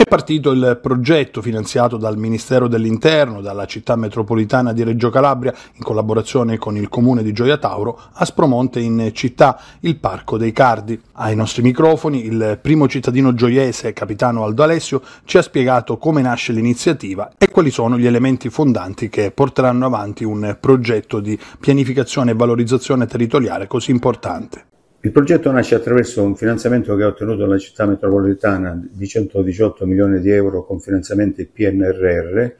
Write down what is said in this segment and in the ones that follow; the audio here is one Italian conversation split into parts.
È partito il progetto finanziato dal Ministero dell'Interno, dalla città metropolitana di Reggio Calabria, in collaborazione con il comune di Gioia Tauro, a Spromonte in città, il Parco dei Cardi. Ai nostri microfoni il primo cittadino gioiese, capitano Aldo Alessio, ci ha spiegato come nasce l'iniziativa e quali sono gli elementi fondanti che porteranno avanti un progetto di pianificazione e valorizzazione territoriale così importante. Il progetto nasce attraverso un finanziamento che ha ottenuto la città metropolitana di 118 milioni di euro con finanziamenti PNRR,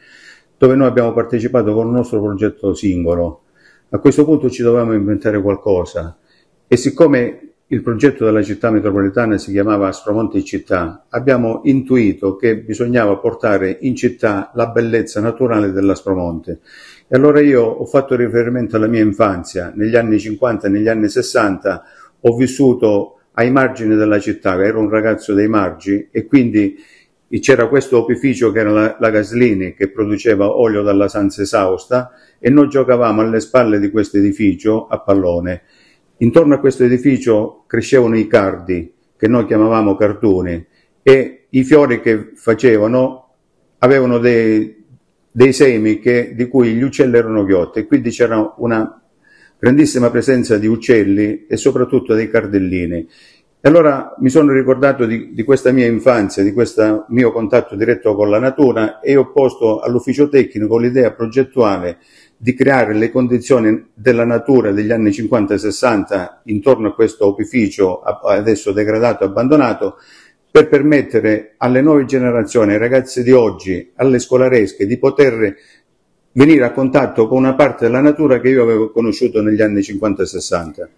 dove noi abbiamo partecipato con un nostro progetto singolo. A questo punto ci dovevamo inventare qualcosa e siccome il progetto della città metropolitana si chiamava Spromonte Città, abbiamo intuito che bisognava portare in città la bellezza naturale della Spromonte. E allora io ho fatto riferimento alla mia infanzia, negli anni 50 e negli anni 60 ho vissuto ai margini della città, ero un ragazzo dei margini e quindi c'era questo opificio che era la, la Gaslini che produceva olio dalla Sanse Sausta e noi giocavamo alle spalle di questo edificio a pallone. Intorno a questo edificio crescevano i cardi che noi chiamavamo cartoni e i fiori che facevano avevano dei, dei semi che, di cui gli uccelli erano ghiotti e quindi c'era una grandissima presenza di uccelli e soprattutto dei cardellini. E allora mi sono ricordato di, di, questa mia infanzia, di questo mio contatto diretto con la natura e ho posto all'ufficio tecnico l'idea progettuale di creare le condizioni della natura degli anni 50 e 60 intorno a questo opificio adesso degradato e abbandonato per permettere alle nuove generazioni, ai ragazzi di oggi, alle scolaresche di poter venire a contatto con una parte della natura che io avevo conosciuto negli anni 50 e 60.